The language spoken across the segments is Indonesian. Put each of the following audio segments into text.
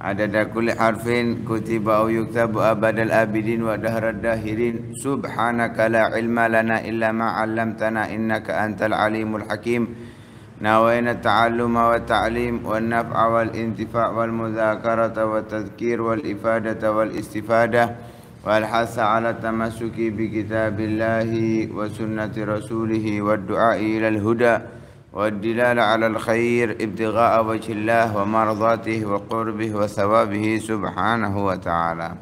عدد كل حرف كتب أو يكتب أبد الآبدين ودهر الداهرين سبحانك لا علم لنا إلا ما علمتنا إنك أنت العليم الحكيم ناوينا التعلم والتعليم والنفع والانتفاع والمذاكرة والتذكير والإفادة والاستفادة والحث على التمسك بكتاب الله وسنة رسوله والدعاء إلى الهدى والدلالة على الخير ابتغاء وجه الله ومرضاته وقربه وثوابه سبحانه wa ta'ala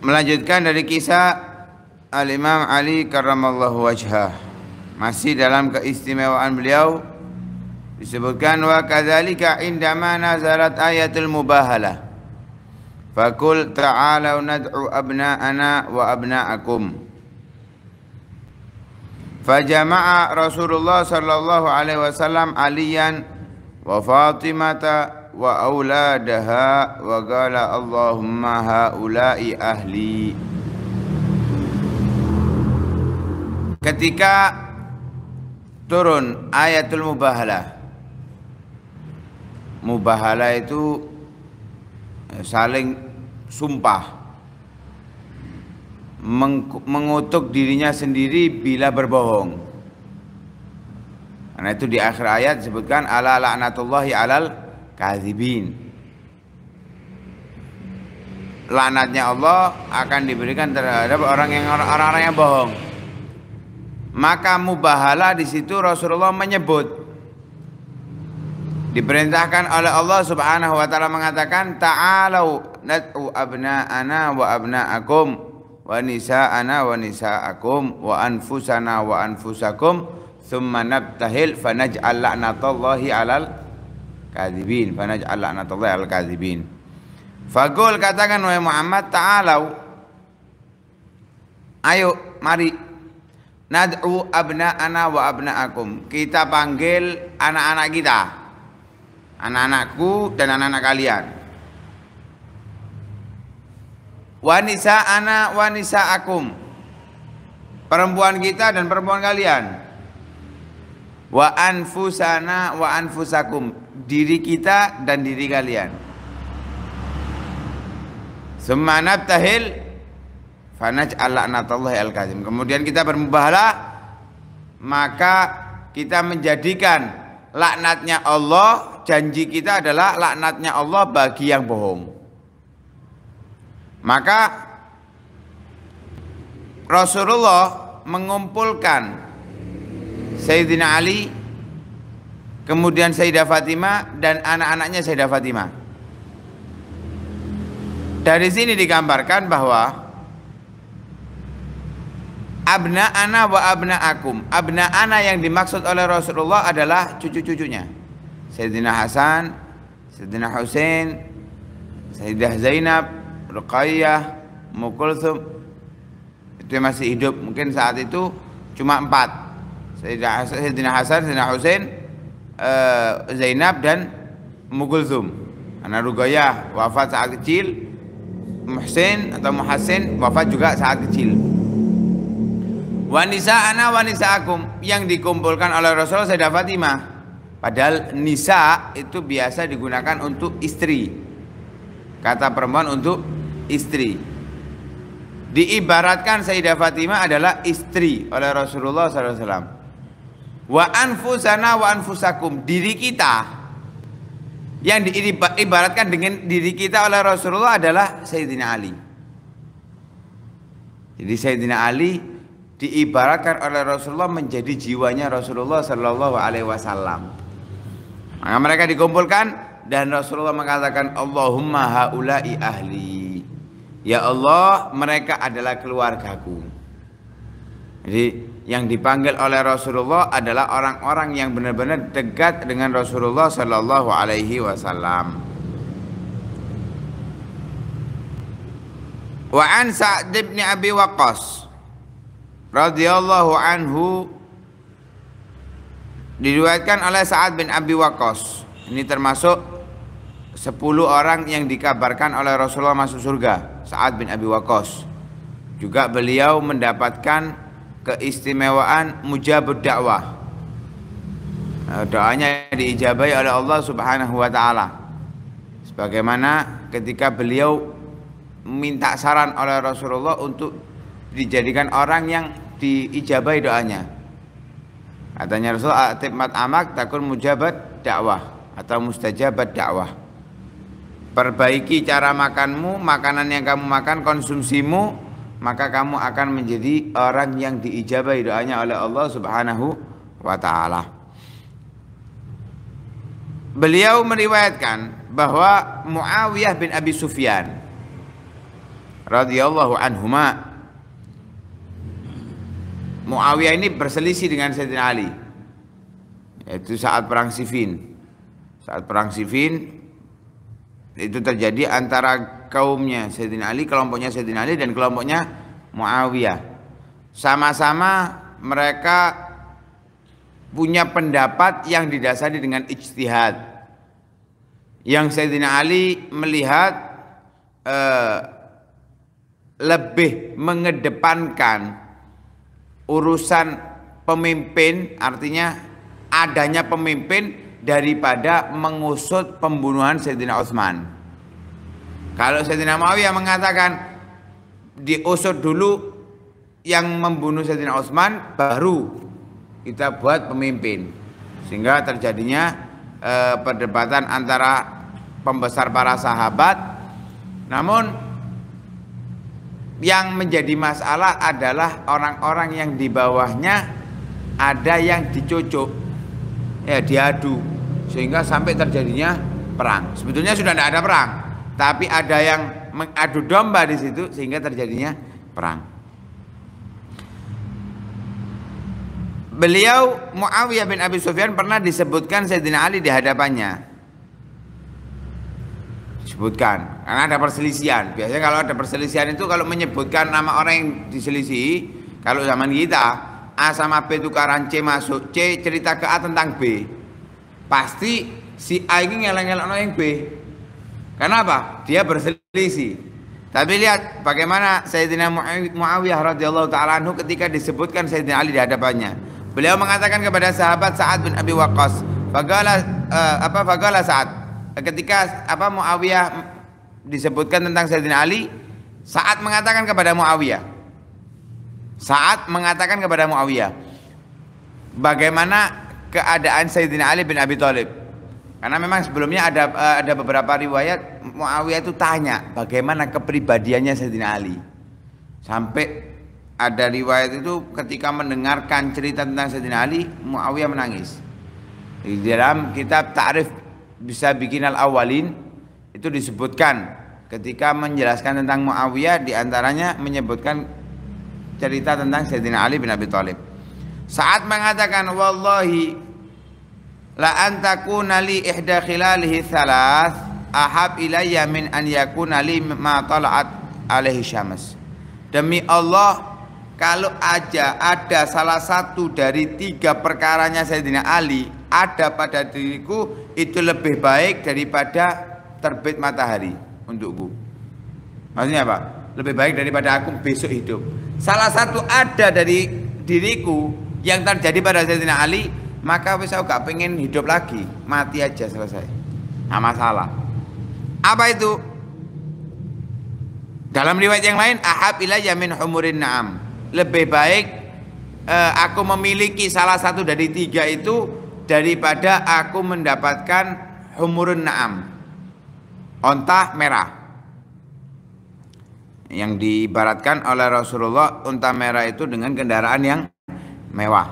melanjutkan dari kisah Al-Imam Ali karramallahu wajhah masih dalam keistimewaan beliau disebutkan wa kadzalika indama nazalat ayatul mubahalah fakul ta'alau nad'u abna'ana wa abna'akum Fajama'a Rasulullah sallallahu alaihi wasallam Aliyan wa Fatimata wa auladaha wa qala Allahumma haula'i ahli. Ketika turun ayatul mubahalah. Mubahalah itu saling sumpah mengutuk dirinya sendiri bila berbohong. Karena itu di akhir ayat disebutkan ala laknatullahi alal kadzibin. Laknatnya Allah akan diberikan terhadap orang yang orang-orang yang bohong. Maka mubahala di situ Rasulullah menyebut diperintahkan oleh Allah Subhanahu wa taala mengatakan ta'alu nad'u abna'ana wa abna'akum wa nisa'ana wa nisa'akum wa anfusana wa anfusakum thumma nabtahil naj'al la'natallahi 'alal kadzibin naj'al la'natallahi 'alal kadzibin Fagul katakan wahai Muhammad ta'alau Ayo mari Nad'u abna'ana wa abna'akum Kita panggil anak-anak kita Anak-anakku dan anak-anak kalian Wanisa ana wanisa akum. Perempuan kita dan perempuan kalian. Wa anfusana wa anfusakum. Diri kita dan diri kalian. Semanap tahil fanaj alaknatullah al kazim. Kemudian kita bermubahalah maka kita menjadikan laknatnya Allah janji kita adalah laknatnya Allah bagi yang bohong. Maka Rasulullah mengumpulkan Sayyidina Ali kemudian Sayyidah Fatimah dan anak-anaknya Sayyidah Fatimah. Dari sini digambarkan bahwa abna ana wa abna akum abna ana yang dimaksud oleh Rasulullah adalah cucu-cucunya. Sayyidina Hasan, Sayyidina Hussein, Sayyidah Zainab, Ruqayyah, Mukulsum itu masih hidup mungkin saat itu cuma empat Sayyidina Hasan, Sayyidina Hussein, eh, Zainab dan Mukulsum karena Ruqayyah wafat saat kecil Muhsin atau Muhassin wafat juga saat kecil Wanisa ana wanisa akum yang dikumpulkan oleh Rasulullah Sayyidah Fatimah padahal nisa itu biasa digunakan untuk istri kata perempuan untuk istri. Diibaratkan Sayyidah Fatimah adalah istri oleh Rasulullah SAW. Wa anfusana wa anfusakum. Diri kita yang diibaratkan dengan diri kita oleh Rasulullah adalah Sayyidina Ali. Jadi Sayyidina Ali diibaratkan oleh Rasulullah menjadi jiwanya Rasulullah Shallallahu Alaihi Wasallam. Maka mereka dikumpulkan dan Rasulullah mengatakan Allahumma haulai ahli. Ya Allah, mereka adalah keluargaku. Jadi yang dipanggil oleh Rasulullah adalah orang-orang yang benar-benar dekat dengan Rasulullah Shallallahu Alaihi Wasallam. Wa an Sa'd bin Abi Waqqas radhiyallahu anhu diriwayatkan oleh Sa'ad bin Abi Waqqas. Ini termasuk 10 orang yang dikabarkan oleh Rasulullah masuk surga. Sa'ad bin Abi Waqqas. Juga beliau mendapatkan keistimewaan mujabud dakwah. Nah, doanya diijabai oleh Allah Subhanahu wa taala. Sebagaimana ketika beliau minta saran oleh Rasulullah untuk dijadikan orang yang diijabai doanya. Katanya Rasul, "Atib amak takun mujabat dakwah atau mustajabat dakwah." Perbaiki cara makanmu, makanan yang kamu makan, konsumsimu, maka kamu akan menjadi orang yang diijabah doanya oleh Allah Subhanahu wa taala. Beliau meriwayatkan bahwa Muawiyah bin Abi Sufyan radhiyallahu anhuma Muawiyah ini berselisih dengan Sayyidina Ali yaitu saat perang Siffin. Saat perang Siffin itu terjadi antara kaumnya Sayyidina Ali, kelompoknya Sayyidina Ali dan kelompoknya Muawiyah. Sama-sama mereka punya pendapat yang didasari dengan ijtihad. Yang Sayyidina Ali melihat eh, lebih mengedepankan urusan pemimpin, artinya adanya pemimpin daripada mengusut pembunuhan Sayyidina Utsman. Kalau Sayyidina Muawiyah mengatakan diusut dulu yang membunuh Sayyidina Utsman baru kita buat pemimpin. Sehingga terjadinya eh, perdebatan antara pembesar para sahabat. Namun yang menjadi masalah adalah orang-orang yang di bawahnya ada yang dicucuk ya diadu sehingga sampai terjadinya perang. Sebetulnya sudah tidak ada perang, tapi ada yang mengadu domba di situ sehingga terjadinya perang. Beliau Muawiyah bin Abi Sufyan pernah disebutkan Sayyidina Ali di hadapannya. Disebutkan karena ada perselisihan. Biasanya kalau ada perselisihan itu kalau menyebutkan nama orang yang diselisih, kalau zaman kita A sama B tukaran C masuk C cerita ke A tentang B pasti si A ini ngelak-ngelak no yang B karena apa? dia berselisih tapi lihat bagaimana Sayyidina Muawiyah radhiyallahu taala anhu ketika disebutkan Sayyidina Ali di hadapannya. Beliau mengatakan kepada sahabat Sa'ad bin Abi Waqqas, "Fagala uh, apa fagala Sa'ad?" Ketika apa Muawiyah disebutkan tentang Sayyidina Ali, Sa'ad mengatakan kepada Muawiyah, saat mengatakan kepada Muawiyah, bagaimana keadaan Sayyidina Ali bin Abi Thalib? Karena memang sebelumnya ada eh, ada beberapa riwayat Muawiyah itu tanya bagaimana kepribadiannya Sayyidina Ali. Sampai ada riwayat itu ketika mendengarkan cerita tentang Sayyidina Ali, Muawiyah menangis. Di dalam kitab Ta'rif bisa bikin al-awalin itu disebutkan ketika menjelaskan tentang Muawiyah diantaranya menyebutkan cerita tentang Sayyidina Ali bin Abi Thalib. Saat mengatakan wallahi la antakuna li ihda khilalihi thalath ahab ilayya min an yakuna li ma tala'at alaihi syams. Demi Allah kalau aja ada salah satu dari tiga perkaranya Sayyidina Ali ada pada diriku itu lebih baik daripada terbit matahari untukku. Maksudnya apa? lebih baik daripada aku besok hidup. Salah satu ada dari diriku yang terjadi pada Sayyidina Ali, maka wis aku gak pengen hidup lagi, mati aja selesai. Nah, masalah. Apa itu? Dalam riwayat yang lain, ahab ilayya yamin humurin na'am. Lebih baik eh, aku memiliki salah satu dari tiga itu daripada aku mendapatkan humurun na'am. Ontah merah yang diibaratkan oleh Rasulullah unta merah itu dengan kendaraan yang mewah.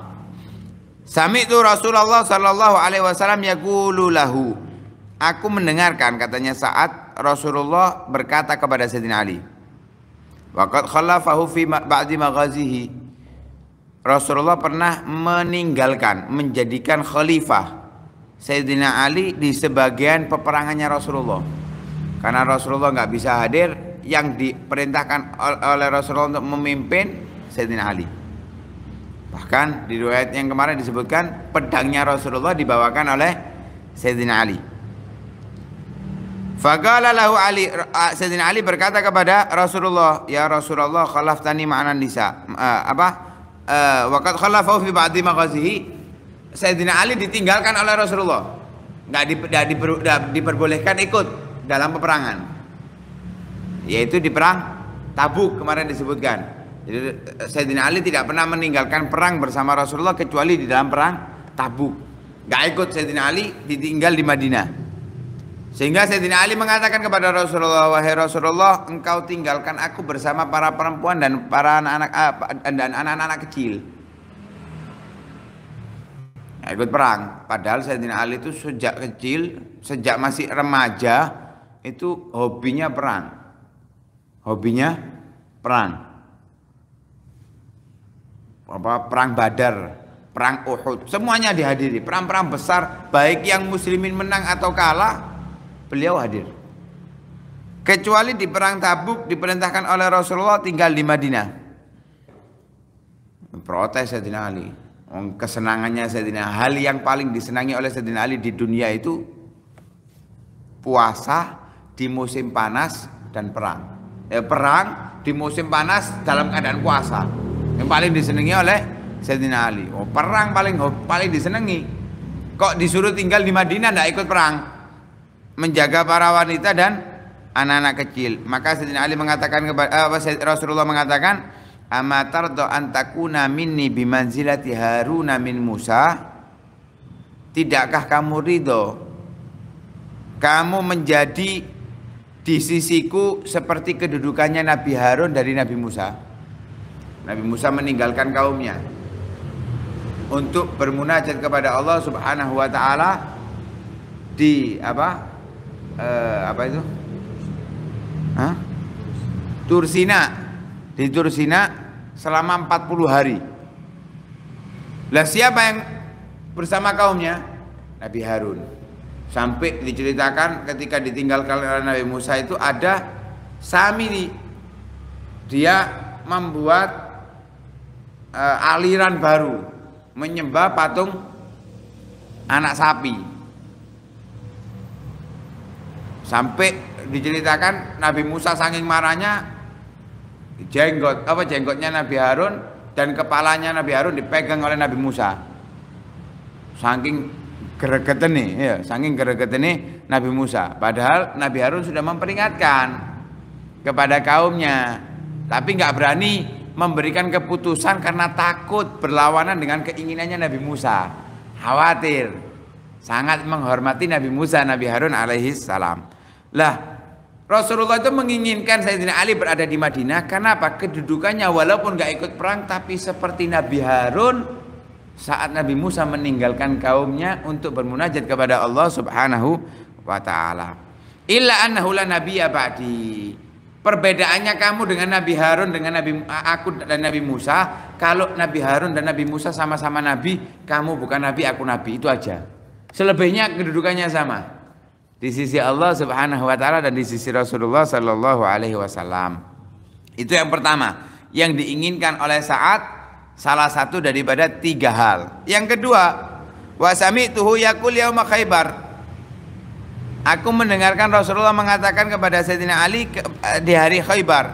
Sami itu Rasulullah Shallallahu Alaihi Wasallam yaqulu lahu. Aku mendengarkan katanya saat Rasulullah berkata kepada Sayyidina Ali. Waqad khalafahu fi ba'di maghazihi. Rasulullah pernah meninggalkan, menjadikan khalifah Sayyidina Ali di sebagian peperangannya Rasulullah. Karena Rasulullah nggak bisa hadir, yang diperintahkan oleh Rasulullah untuk memimpin Sayyidina Ali. Bahkan di riwayat yang kemarin disebutkan pedangnya Rasulullah dibawakan oleh Sayyidina Ali. fagala lahu Ali Sayyidina Ali berkata kepada Rasulullah, "Ya Rasulullah, khalaftani ma'anan nisa." Uh, apa? Uh, waqad khalafa fi ba'di maghazihi. Sayyidina Ali ditinggalkan oleh Rasulullah. Enggak diper, diperbolehkan ikut dalam peperangan yaitu di perang Tabuk kemarin disebutkan. Jadi eh, Sayyidina Ali tidak pernah meninggalkan perang bersama Rasulullah kecuali di dalam perang Tabuk. Gak ikut Sayyidina Ali ditinggal di Madinah. Sehingga Sayyidina Ali mengatakan kepada Rasulullah, "Wahai Rasulullah, engkau tinggalkan aku bersama para perempuan dan para anak-anak eh, dan anak-anak kecil." Gak ikut perang. Padahal Sayyidina Ali itu sejak kecil, sejak masih remaja itu hobinya perang hobinya perang. Apa perang Badar, perang Uhud, semuanya dihadiri. Perang-perang besar baik yang muslimin menang atau kalah, beliau hadir. Kecuali di perang Tabuk diperintahkan oleh Rasulullah tinggal di Madinah. Protes Sayyidina Ali. Kesenangannya Sayyidina hal yang paling disenangi oleh Sayyidina Ali di dunia itu puasa di musim panas dan perang eh, perang di musim panas dalam keadaan puasa yang paling disenangi oleh Sayyidina Ali oh perang paling oh, paling disenangi kok disuruh tinggal di Madinah tidak ikut perang menjaga para wanita dan anak-anak kecil maka Sayyidina Ali mengatakan kepada eh, Rasulullah mengatakan amatar do antakuna minni bimanzilati haruna min Musa tidakkah kamu ridho kamu menjadi di sisiku seperti kedudukannya Nabi Harun dari Nabi Musa. Nabi Musa meninggalkan kaumnya untuk bermunajat kepada Allah Subhanahu wa taala di apa? E, apa itu? Hah? Tursina. Di Tursina selama 40 hari. Lah siapa yang bersama kaumnya? Nabi Harun. Sampai diceritakan ketika ditinggalkan oleh Nabi Musa itu ada Samiri. Dia membuat e, aliran baru menyembah patung anak sapi. Sampai diceritakan Nabi Musa saking marahnya jenggot apa jenggotnya Nabi Harun dan kepalanya Nabi Harun dipegang oleh Nabi Musa. Saking geregetene ya saking geregetene Nabi Musa padahal Nabi Harun sudah memperingatkan kepada kaumnya tapi nggak berani memberikan keputusan karena takut berlawanan dengan keinginannya Nabi Musa khawatir sangat menghormati Nabi Musa Nabi Harun alaihi salam lah Rasulullah itu menginginkan Sayyidina Ali berada di Madinah karena apa kedudukannya walaupun nggak ikut perang tapi seperti Nabi Harun saat Nabi Musa meninggalkan kaumnya untuk bermunajat kepada Allah Subhanahu wa taala. Illa annahu la nabiyya ba'di. Perbedaannya kamu dengan Nabi Harun dengan Nabi eh, aku dan Nabi Musa, kalau Nabi Harun dan Nabi Musa sama-sama nabi, kamu bukan nabi, aku nabi, itu aja. Selebihnya kedudukannya sama. Di sisi Allah Subhanahu wa taala dan di sisi Rasulullah sallallahu alaihi wasallam. Itu yang pertama, yang diinginkan oleh saat Salah satu daripada tiga hal. Yang kedua, wasami tuhu yakul yauma khaybar. Aku mendengarkan Rasulullah mengatakan kepada Sayyidina Ali eh, di hari Khaybar.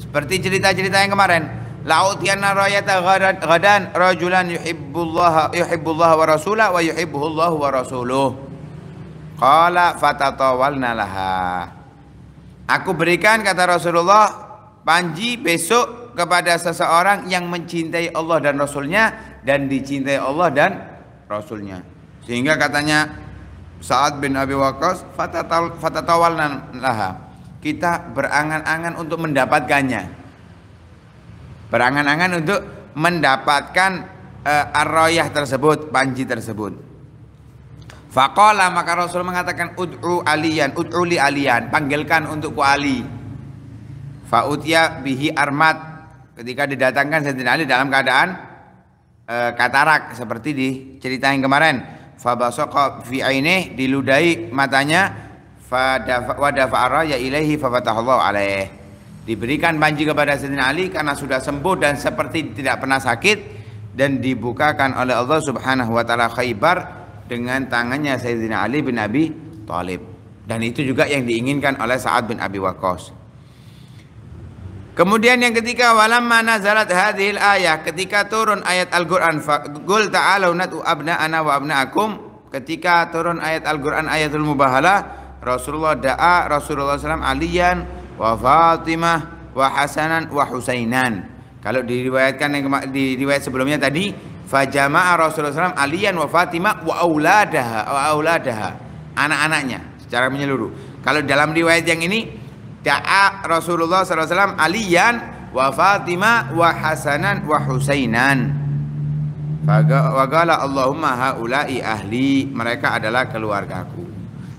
Seperti cerita-cerita yang kemarin. La'utiyanna rayata ghadan rajulan yuhibbullah yuhibbullah wa rasulah wa yuhibbullah wa rasuluh. Qala fatatawalna laha. Aku berikan kata Rasulullah panji besok kepada seseorang yang mencintai Allah dan Rasulnya dan dicintai Allah dan Rasulnya. Sehingga katanya saat bin Abi Waqqas laha. Kita berangan-angan untuk mendapatkannya. Berangan-angan untuk mendapatkan uh, eh, arroyah tersebut, panji tersebut. Fakola maka Rasul mengatakan ud'u alian, ud'u li alian, panggilkan untukku Ali. Fa'utya bihi armat ketika didatangkan Sayyidina Ali dalam keadaan e, katarak seperti di yang kemarin fabasoqa fi aini diludahi matanya wadafa'ara ya ilaihi fafatahallahu alaih diberikan panji kepada Sayyidina Ali karena sudah sembuh dan seperti tidak pernah sakit dan dibukakan oleh Allah Subhanahu wa taala Khaybar dengan tangannya Sayyidina Ali bin Abi Thalib dan itu juga yang diinginkan oleh Sa'ad bin Abi Waqqas Kemudian yang ketiga mana nazalat hadil ayah ketika turun ayat Al-Qur'an qul ta'alu abna abna'ana wa abna'akum ketika turun ayat Al-Qur'an ayatul Mubahala Rasulullah da'a Rasulullah SAW Aliyan wa Fatimah wa Hasanan wa Husainan kalau diriwayatkan yang di riwayat sebelumnya tadi fajama'a Rasulullah SAW Aliyan wa Fatimah wa auladaha wa auladaha anak-anaknya secara menyeluruh kalau dalam riwayat yang ini Da'a Rasulullah SAW Aliyan wa Fatima wa Hasanan wa Husainan. Wagala Allahumma haula'i ahli. Mereka adalah keluargaku.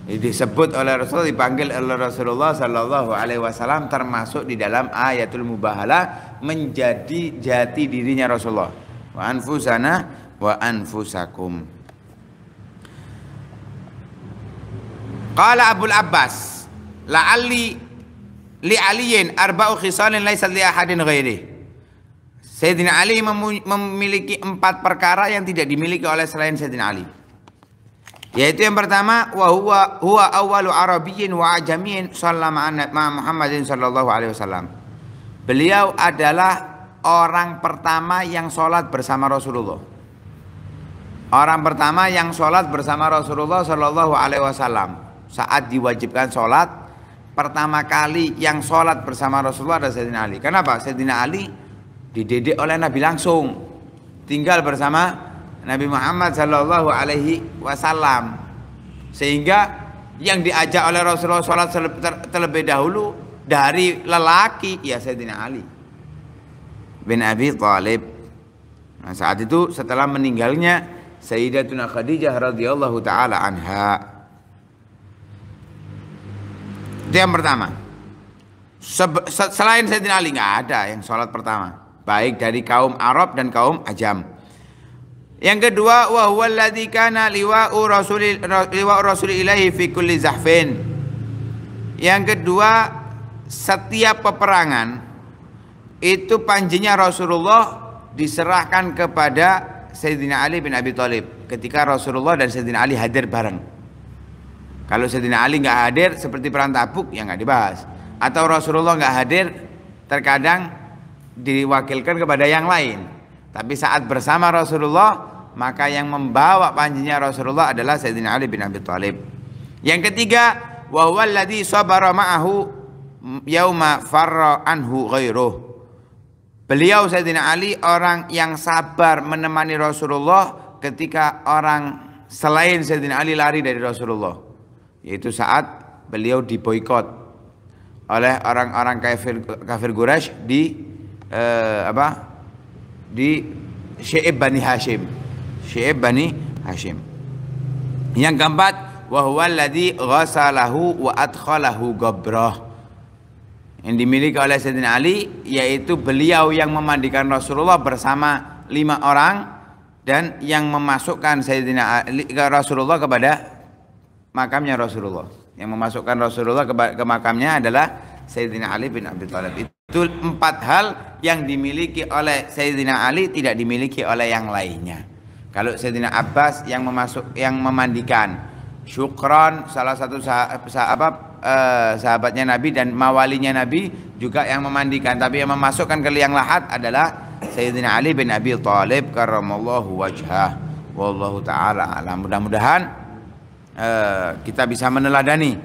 Disebut oleh Rasul dipanggil oleh Rasulullah Sallallahu Alaihi Wasallam termasuk di dalam ayatul mubahala menjadi jati dirinya Rasulullah. Wa anfusana wa anfusakum. Qala Abu Abbas la'alli li aliyin arba'u khisalin laisa li ahadin ghairi. Sayyidina Ali memiliki empat perkara yang tidak dimiliki oleh selain Sayyidina Ali. Yaitu yang pertama wa huwa huwa awwalu arabiyyin wa ajamiyyin sallama ma Muhammadin sallallahu alaihi wasallam. Beliau adalah orang pertama yang sholat bersama Rasulullah. Orang pertama yang sholat bersama Rasulullah Shallallahu Alaihi Wasallam saat diwajibkan sholat pertama kali yang sholat bersama Rasulullah adalah Sayyidina Ali. Kenapa? Sayyidina Ali dididik oleh Nabi langsung. Tinggal bersama Nabi Muhammad Shallallahu Alaihi Wasallam. Sehingga yang diajak oleh Rasulullah sholat terlebih dahulu dari lelaki ya Sayyidina Ali bin Abi Thalib. Nah, saat itu setelah meninggalnya Sayyidatuna Khadijah radhiyallahu taala anha itu yang pertama. Se selain Sayyidina Ali nggak ada yang sholat pertama. Baik dari kaum Arab dan kaum Ajam. Yang kedua, wa huwa alladzi liwa'u rasulil liwa'u rasul ilahi fi kulli zahfin. Yang kedua, setiap peperangan itu panjinya Rasulullah diserahkan kepada Sayyidina Ali bin Abi Thalib ketika Rasulullah dan Sayyidina Ali hadir bareng. Kalau Sayyidina Ali nggak hadir seperti perang Tabuk yang nggak dibahas. Atau Rasulullah nggak hadir terkadang diwakilkan kepada yang lain. Tapi saat bersama Rasulullah maka yang membawa panjinya Rasulullah adalah Sayyidina Ali bin Abi Thalib. Yang ketiga, wa huwa sabara ma'ahu yauma farra anhu ghairuh. Beliau Sayyidina Ali orang yang sabar menemani Rasulullah ketika orang selain Sayyidina Ali lari dari Rasulullah yaitu saat beliau diboikot oleh orang-orang kafir kafir Quraisy di eh, apa di Syaib Bani Hashim Syaib Bani Hashim yang keempat wahwa alladhi ghasalahu wa adkhalahu gabrah yang dimiliki oleh Sayyidina Ali yaitu beliau yang memandikan Rasulullah bersama lima orang dan yang memasukkan Sayyidina Ali, Rasulullah kepada makamnya Rasulullah. Yang memasukkan Rasulullah ke, ke makamnya adalah Sayyidina Ali bin Abi Thalib. Itu empat hal yang dimiliki oleh Sayyidina Ali tidak dimiliki oleh yang lainnya. Kalau Sayyidina Abbas yang memasuk yang memandikan Syukron salah satu sah, sah, apa, eh, sahabatnya Nabi dan mawalinya Nabi juga yang memandikan tapi yang memasukkan ke liang lahat adalah Sayyidina Ali bin Abi Thalib karramallahu wajhah wallahu taala alam mudah-mudahan Eh, kita bisa meneladani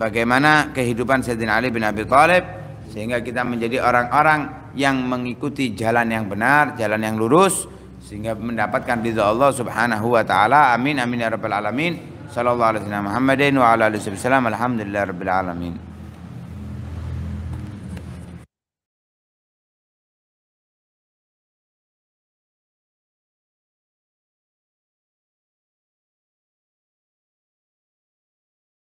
bagaimana kehidupan Sayyidina Ali bin Abi Thalib sehingga kita menjadi orang-orang yang mengikuti jalan yang benar, jalan yang lurus sehingga mendapatkan ridha Allah Subhanahu wa taala. Amin amin ya rabbal alamin. Sallallahu alaihi Muhammadin wa ala alihi wasallam. rabbil alamin.